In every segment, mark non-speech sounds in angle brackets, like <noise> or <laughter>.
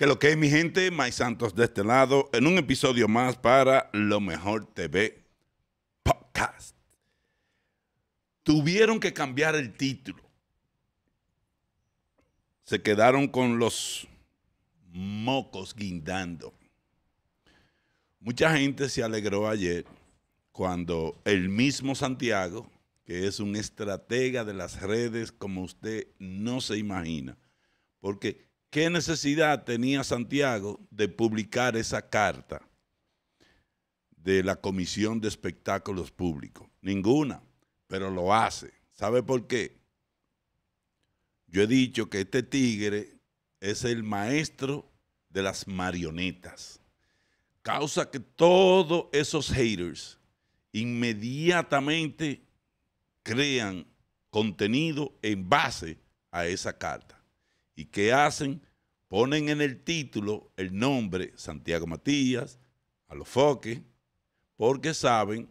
Que lo que es mi gente, My Santos de este lado, en un episodio más para Lo Mejor TV Podcast. Tuvieron que cambiar el título. Se quedaron con los mocos guindando. Mucha gente se alegró ayer cuando el mismo Santiago, que es un estratega de las redes como usted no se imagina, porque ¿Qué necesidad tenía Santiago de publicar esa carta de la Comisión de Espectáculos Públicos? Ninguna, pero lo hace. ¿Sabe por qué? Yo he dicho que este tigre es el maestro de las marionetas. Causa que todos esos haters inmediatamente crean contenido en base a esa carta. ¿Y qué hacen? Ponen en el título el nombre Santiago Matías, a los foques, porque saben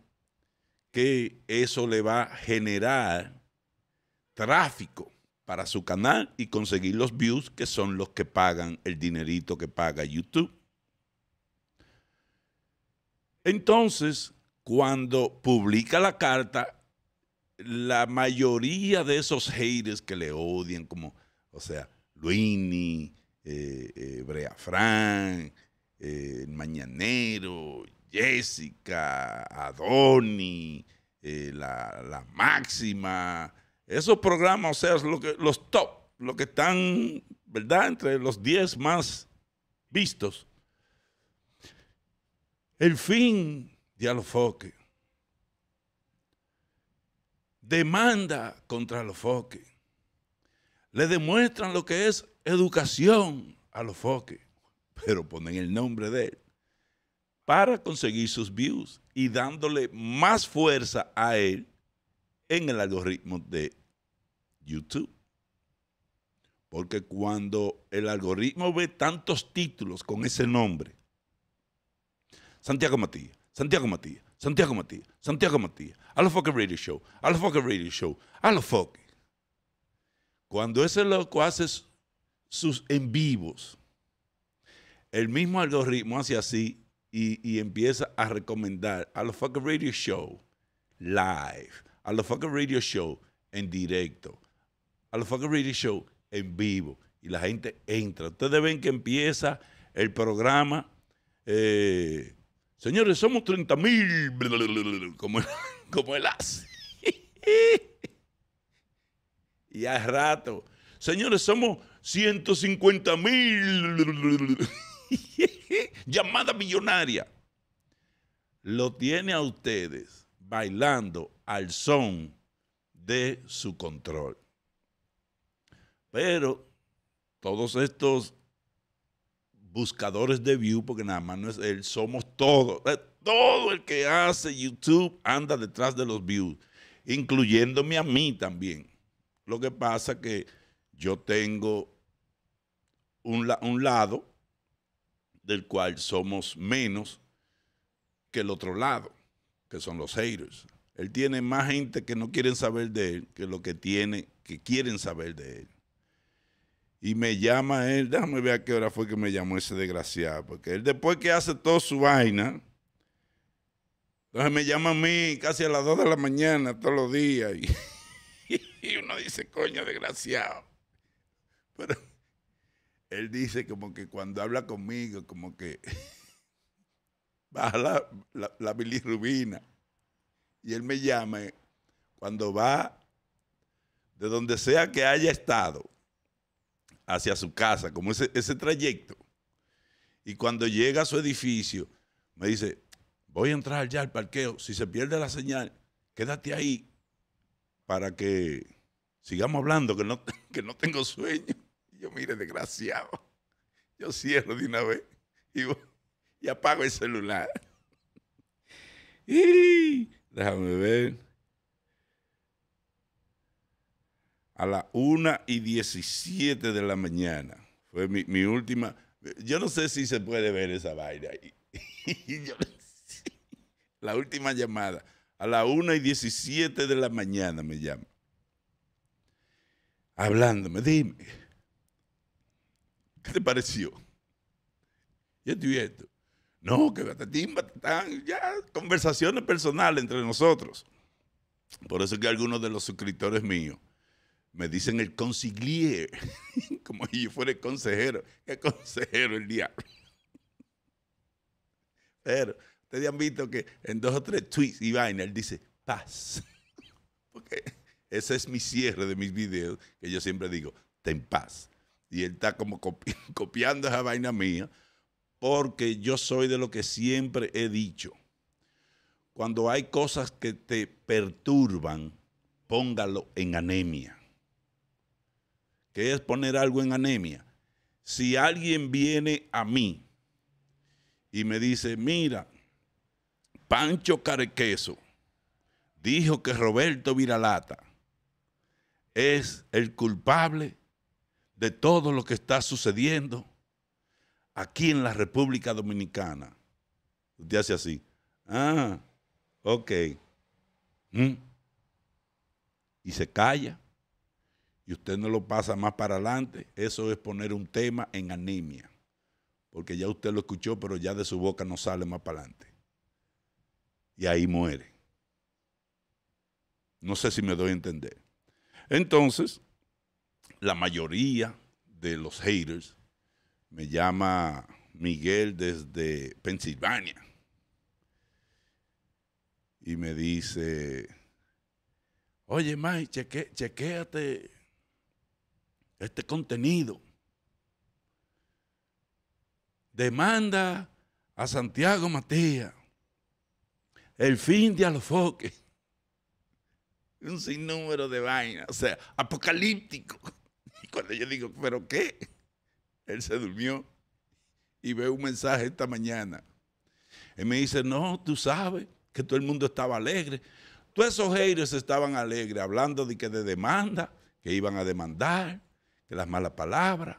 que eso le va a generar tráfico para su canal y conseguir los views que son los que pagan el dinerito que paga YouTube. Entonces, cuando publica la carta, la mayoría de esos haters que le odian, como, o sea, Luini, eh, eh, Brea Frank, eh, Mañanero, Jessica, Adoni, eh, la, la, Máxima, esos programas, o sea, lo que, los top, los que están, ¿verdad?, entre los 10 más vistos. El fin de Alofoque. Demanda contra Alofoque le demuestran lo que es educación a los foques, pero ponen el nombre de él para conseguir sus views y dándole más fuerza a él en el algoritmo de YouTube. Porque cuando el algoritmo ve tantos títulos con ese nombre, Santiago Matías, Santiago Matías, Santiago Matías, Santiago Matías, a los radio show, a los radio show, a los foques, cuando ese loco hace sus en vivos, el mismo algoritmo hace así y, empieza a recomendar a los Fucker Radio Show live, a los Fucker Radio Show en directo, a los Fucker Radio Show en vivo. Y la gente entra. Ustedes ven que empieza el programa. Eh, señores, somos 30 mil. Como, <laughs> como él hace. Y a rato. Señores, somos 150 mil <laughs> llamada millonaria. Lo tiene a ustedes bailando al son de su control. Pero todos estos buscadores de views, porque nada más no es él, somos todos. Eh, todo el que hace YouTube anda detrás de los views, incluyéndome a mí también. Lo que pasa que yo tengo un, lado del cual somos menos que el otro lado, que son los haters. Él tiene más gente que no quieren saber de él que lo que tiene que quieren saber de él. Y me llama él, déjame ver a qué hora fue que me llamó ese desgraciado, porque él después que hace toda su vaina, entonces me llama a mí casi a las 2 de la mañana todos los días. Y <laughs> <laughs> y uno dice, coño, desgraciado. Pero él dice como que cuando habla conmigo, como que <laughs> baja la, la, bilirrubina. Y él me llama eh, cuando va de donde sea que haya estado hacia su casa, como ese, ese trayecto. Y cuando llega a su edificio, me dice, voy a entrar ya al parqueo. Si se pierde la señal, quédate ahí para que sigamos hablando, <laughs> que no, tengo sueño. Y yo, mire, desgraciado, yo cierro de una vez y, y apago el celular. <laughs> Y déjame ver. A las 1 y 17 de la mañana. Fue mi, mi, última. Yo no sé si se puede ver esa vaina. ahí. <laughs> la última llamada a la 1 y 17 de la mañana me llama. Hablándome, dime, ¿qué te pareció? Yo estoy viendo. No, que batatín, batatán, ya conversaciones personales entre nosotros. Por eso es que algunos de los suscriptores míos me dicen el consigliere, <laughs> como si yo fuera el consejero. ¿Qué consejero el diablo? <laughs> Pero Ustedes han visto que en dos o tres tweets y vaina él dice paz. <laughs> Porque ese es mi cierre de mis videos, que yo siempre digo, ten paz. Y él está como <laughs> copiando esa vaina mía, porque yo soy de lo que siempre he dicho. Cuando hay cosas que te perturban, póngalo en anemia. ¿Qué es poner algo en anemia? Si alguien viene a mí y me dice, mira, Pancho Carequeso dijo que Roberto Viralata es el culpable de todo lo que está sucediendo aquí en la República Dominicana. Usted hace así. Ah, ok. ¿Mm? Y se calla. Y usted no lo pasa más para adelante. Eso es poner un tema en anemia. Porque ya usted lo escuchó, pero ya de su boca no sale más para adelante y ahí muere. No sé si me doy a entender. Entonces, la mayoría de los haters me llama Miguel desde Pensilvania y me dice, oye Mike, chequéate este contenido. Demanda a Santiago Matías el fin de Alofoque. Un sinnúmero de vainas, o sea, apocalíptico. Y cuando yo digo, ¿pero qué? Él se durmió y ve un mensaje esta mañana. Él me dice, no, tú sabes que todo el mundo estaba alegre. Todos esos heiros estaban alegres, hablando de que de demanda, que iban a demandar, que las malas palabras,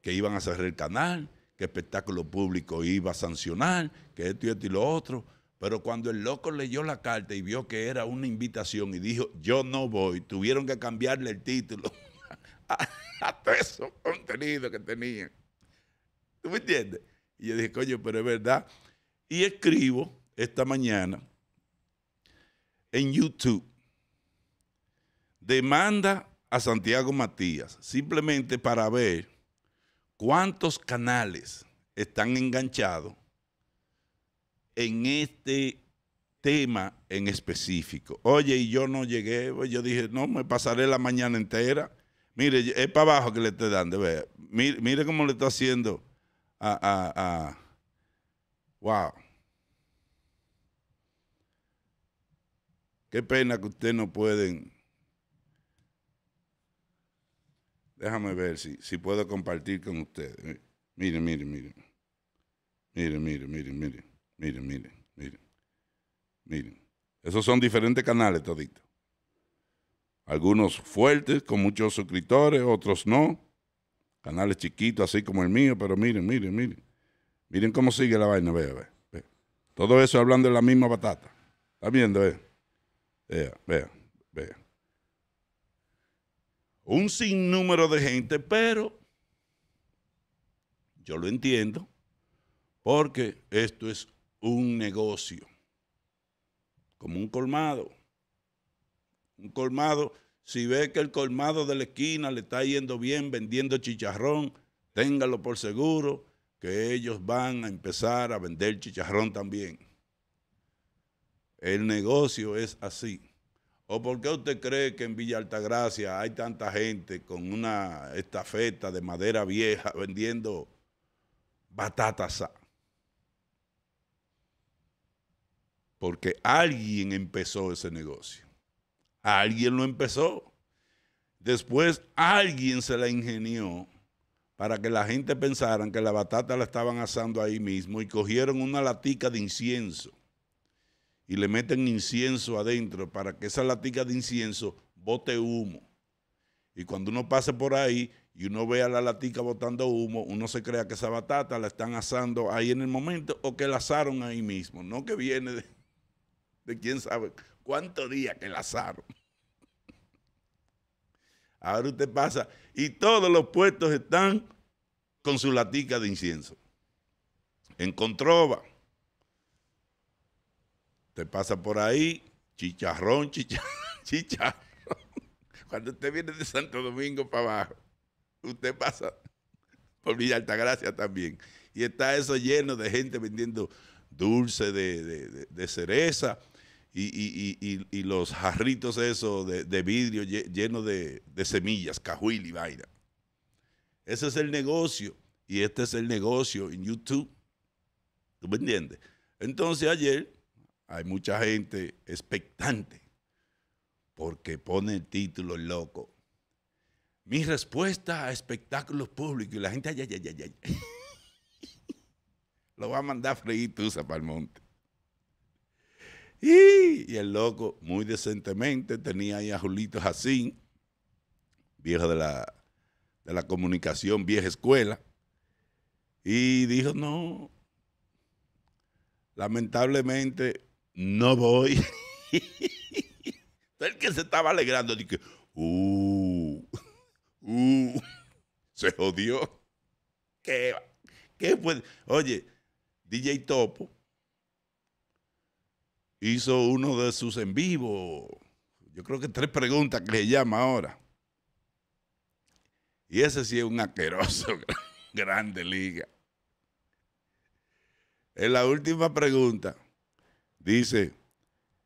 que iban a cerrar el canal, que el espectáculo público iba a sancionar, que esto y esto y lo otro. Pero cuando el loco leyó la carta y vio que era una invitación y dijo, yo no voy, tuvieron que cambiarle el título <laughs> a, todo ese contenido que tenían. ¿Tú me entiendes? Y yo dije, coño, pero es verdad. Y escribo esta mañana en YouTube, demanda a Santiago Matías, simplemente para ver cuántos canales están enganchados en este tema en específico. Oye, y yo no llegué, pues, yo dije, no, me pasaré la mañana entera. Mire, es para abajo que le estoy dando, Mire, mire cómo le está haciendo a, Wow. Qué pena que ustedes no pueden. Déjame ver si, puedo compartir con ustedes. Mire, mire, mire. Mire, mire, mire, mire. Miren, miren, miren. Miren. Esos son diferentes canales toditos. Algunos fuertes, con muchos suscriptores, otros no. Canales chiquitos, así como el mío, pero miren, miren, miren. Miren cómo sigue la vaina, vea, vea. Todo eso hablando de la misma batata. ¿Está viendo, vea? Vea, vea, vea. Un sinnúmero de gente, pero yo lo entiendo, porque esto es un negocio, como un colmado. Un colmado, si ve que el colmado de la esquina le está yendo bien vendiendo chicharrón, téngalo por seguro que ellos van a empezar a vender chicharrón también. El negocio es así. ¿O por qué usted cree que en Villa Altagracia hay tanta gente con una estafeta de madera vieja <laughs> vendiendo batatas? Porque alguien empezó ese negocio. Alguien lo empezó. Después alguien se la ingenió para que la gente pensara que la batata la estaban asando ahí mismo y cogieron una latica de incienso y le meten incienso adentro para que esa latica de incienso bote humo. Y cuando uno pase por ahí y uno vea la latica botando humo, uno se crea que esa batata la están asando ahí en el momento o que la asaron ahí mismo, no que viene de quién sabe cuántos días que la asaron. Ahora usted pasa y todos los puestos están con su latica de incienso. En Controva. Usted pasa por ahí, chicharrón, chicharrón, <laughs> chicharrón. Cuando usted viene de Santo Domingo para abajo, usted pasa por Villa Altagracia también. Y está eso lleno de gente vendiendo dulce de, de, de cereza, y, los jarritos esos de, vidrio llenos de, semillas, cajuil y vaina. Ese es el negocio y este es el negocio en YouTube. ¿Tú me entiendes? Entonces ayer hay mucha gente expectante porque pone el título loco. Mi respuesta a espectáculos públicos y la gente, ay, ay, ay, ay, <laughs> Lo va a mandar a freír para y, el loco, muy decentemente, tenía ahí a Julito Jacín, viejo de la, comunicación, vieja escuela, y dijo, no, lamentablemente no voy. <laughs> el que se estaba alegrando, dijo, uh, uh, se jodió. ¿Qué, qué fue? Oye, DJ Topo hizo uno de sus en vivo. Yo creo que tres preguntas que le llama ahora. Y ese sí es un asqueroso, <laughs> grande liga. En la última pregunta, dice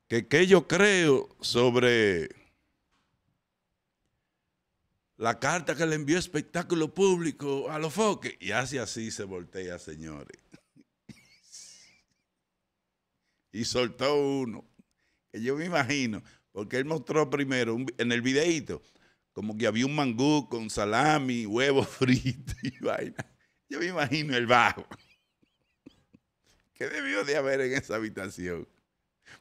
que qué yo creo sobre la carta que le envió espectáculo público a los foques. Y hace así se voltea, señores y soltó uno. Que yo me imagino, porque él mostró primero en el videíto como que había un mangú con salami, huevo <laughs> frito y vaina. Yo me imagino el bajo. ¿Qué debió de haber en esa habitación?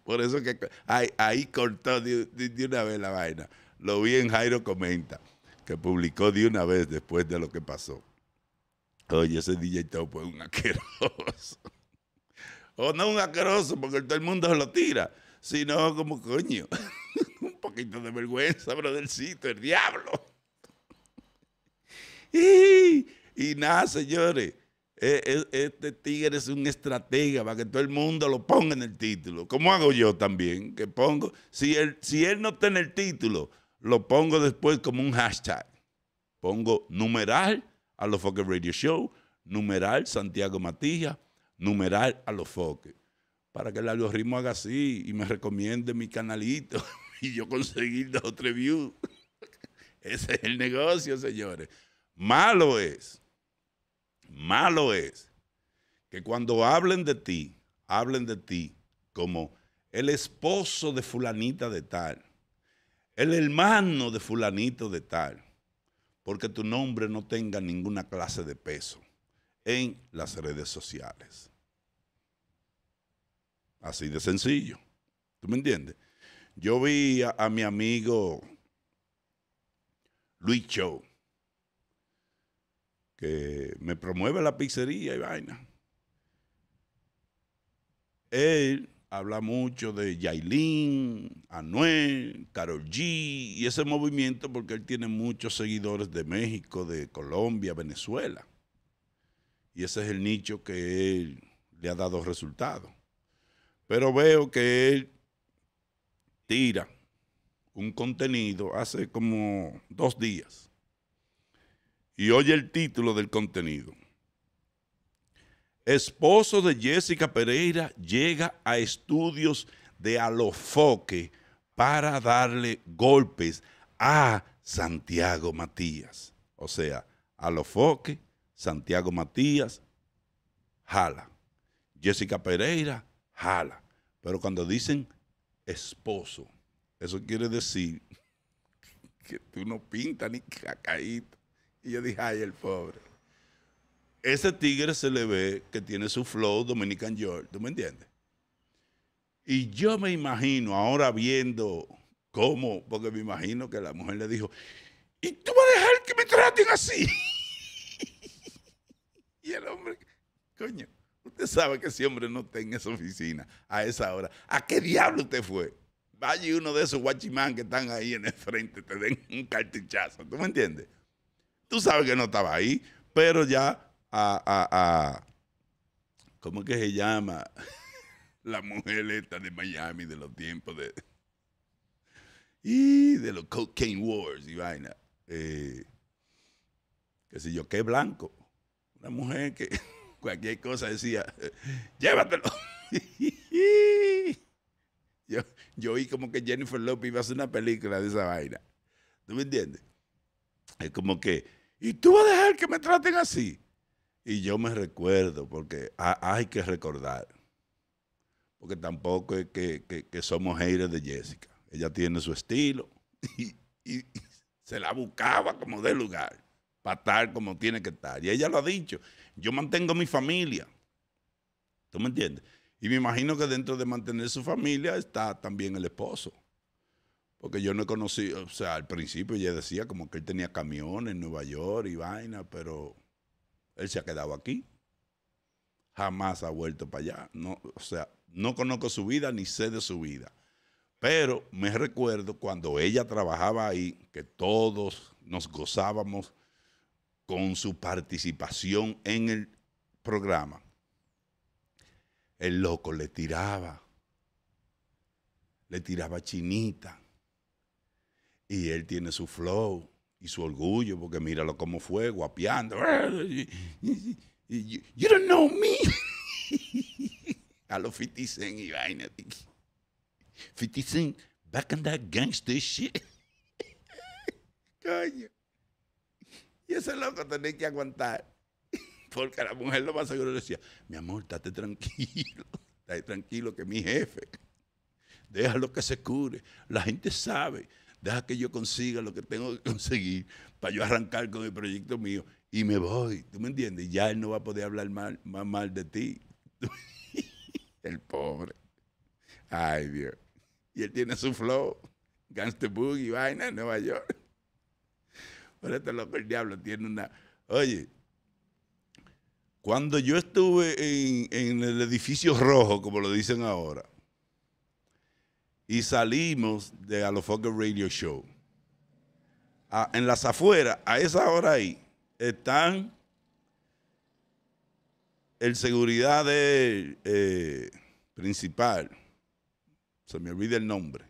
Por eso que ahí, cortó de, una vez la vaina. Lo vi en Jairo Comenta, que publicó de una vez después de lo que pasó. Oye, ese DJ Topo es un asqueroso. O no un asqueroso, porque todo el mundo se lo tira, sino como coño, <laughs> un poquito de vergüenza, brothercito, el diablo. <laughs> y, y nada, señores. E, e, este tigre es un estratega para que todo el mundo lo ponga en el título. ¿Cómo hago yo también, que pongo, si él, si él no está en el título, lo pongo después como un hashtag. Pongo numeral a los Fokker Radio Show, numeral Santiago Matías, numerar a los foques, para que el algoritmo haga así y me recomiende mi canalito <laughs> y yo conseguir dos o tres views. <laughs> Ese es el negocio, señores. Malo es, malo es que cuando hablen de ti, hablen de ti como el esposo de fulanita de tal, el hermano de fulanito de tal, porque tu nombre no tenga ninguna clase de peso en las redes sociales. Así de sencillo. ¿Tú me entiendes? Yo vi a, mi amigo Luis Cho, que me promueve la pizzería y vaina. Él habla mucho de Yailin, Anuel, Carol G y ese movimiento porque él tiene muchos seguidores de México, de Colombia, Venezuela. Y ese es el nicho que él le ha dado resultados. Pero veo que él tira un contenido hace como dos días y oye el título del contenido. Esposo de Jessica Pereira llega a estudios de alofoque para darle golpes a Santiago Matías. O sea, alofoque, Santiago Matías, jala. Jessica Pereira, jala. Pero cuando dicen esposo, eso quiere decir que tú no pintas ni cacaíto. Y yo dije, ay, el pobre. Ese tigre se le ve que tiene su flow Dominican George, ¿tú me entiendes? Y yo me imagino ahora viendo cómo, porque me imagino que la mujer le dijo, ¿y tú vas a dejar que me traten así? <laughs> y el hombre, coño, Usted sabe que ese hombre no está en esa oficina a esa hora. ¿A qué diablo usted fue? Vaya uno de esos guachimán que están ahí en el frente, te den un cartichazo. ¿Tú me entiendes? Tú sabes que no estaba ahí, pero ya a, a, a ¿cómo que se llama? <laughs> La mujer esta de Miami de los tiempos de... Y de los cocaine wars y vaina. Eh, qué sé yo, qué blanco. Una mujer que cualquier cosa decía, <laughs> llévatelo. <laughs> yo, yo oí como que Jennifer Lopez iba a hacer una película de esa vaina. ¿Tú me entiendes? Es como que, ¿y tú vas a dejar que me traten así? Y yo me recuerdo, porque ah, hay que recordar. Porque tampoco es que, somos haters de Jessica. Ella tiene su estilo <laughs> y se la buscaba como de lugar para estar como tiene que estar. Y ella lo ha dicho, yo mantengo mi familia. ¿Tú me entiendes? Y me imagino que dentro de mantener su familia está también el esposo. Porque yo no he conocido, o sea, al principio ella decía como que él tenía camiones en Nueva York y vaina, pero él se ha quedado aquí. Jamás ha vuelto para allá. No, o sea, no conozco su vida ni sé de su vida. Pero me recuerdo cuando ella trabajaba ahí, que todos nos gozábamos con su participación en el programa, el loco le tiraba, le tiraba chinita. Y él tiene su flow y su orgullo, porque míralo como fue, guapeando. <laughs> You don't know me. <laughs> A los 50 y vaina. 50 back in that gangster shit. <laughs> ese loco tenía que aguantar. <laughs> Porque la mujer lo más seguro le decía, mi amor, estate tranquilo, estate tranquilo que mi jefe, deja lo que se cure. La gente sabe, deja que yo consiga lo que tengo que conseguir para yo arrancar con el proyecto mío y me voy, ¿tú me entiendes? ya él no va a poder hablar mal, más mal de ti. <laughs> el pobre. Ay, Dios. Y él tiene su flow, Gangster y vaina en Nueva York. Pero este loco el diablo tiene una... Oye, cuando yo estuve en, el edificio rojo, como lo dicen ahora, y salimos de Alofoque Radio Show, en las afueras, a esa hora ahí, están el seguridad eh, principal, se me olvida el nombre,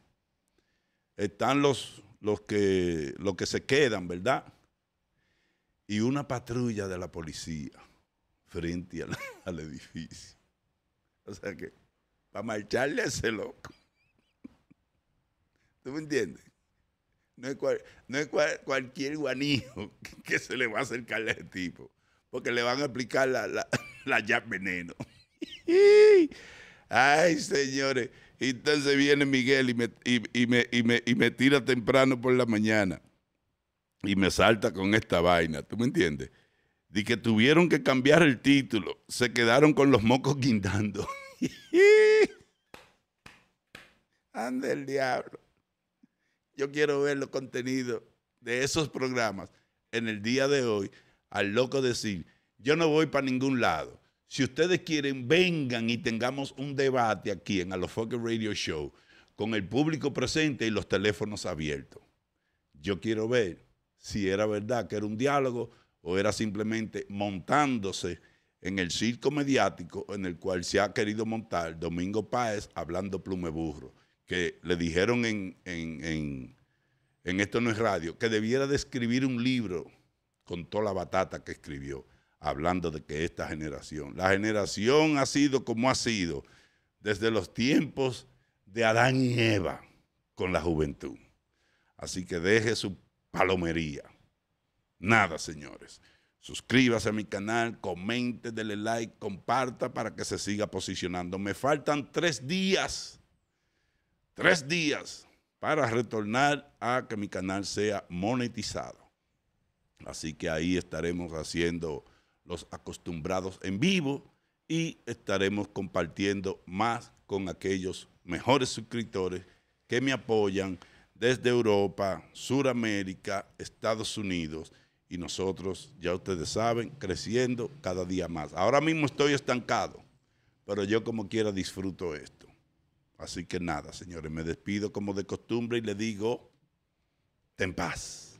están los los que, los que se quedan, ¿verdad? Y una patrulla de la policía frente al, <laughs> edificio. O sea que, para marcharle a ese loco. ¿Tú me entiendes? No es, cualquier guanijo <laughs> que, se le va a acercar a ese tipo, porque le van a aplicar la, la, <laughs> la ya veneno. Ay, señores. Y entonces viene Miguel y me, y, me, y me tira temprano por la mañana y me salta con esta vaina, ¿tú me entiendes? De que tuvieron que cambiar el título, se quedaron con los mocos guindando. <laughs> Ande el diablo. Yo quiero ver los contenidos de esos programas en el día de hoy al loco decir, yo no voy para ningún lado. Si ustedes quieren, vengan y tengamos un debate aquí en Alofoque Radio Show con el público presente y los teléfonos abiertos. Yo quiero ver si era verdad que era un diálogo o era simplemente montándose en el circo mediático en el cual se ha querido montar Domingo Páez hablando burro. que le dijeron en, en Esto no es radio, que debiera de escribir un libro con toda la batata que escribió hablando de que esta generación, la generación ha sido como ha sido desde los tiempos de Adán y Eva con la juventud. Así que deje su palomería. Nada, señores. Suscríbase a mi canal, comente, dele like, comparta para que se siga posicionando. Me faltan tres días, tres días para retornar a que mi canal sea monetizado. Así que ahí estaremos haciendo los acostumbrados en vivo y estaremos compartiendo más con aquellos mejores suscriptores que me apoyan desde Europa, Suramérica, Estados Unidos y nosotros, ya ustedes saben, creciendo cada día más. Ahora mismo estoy estancado, pero yo como quiera disfruto esto. Así que nada, señores, me despido como de costumbre y le digo, ten paz.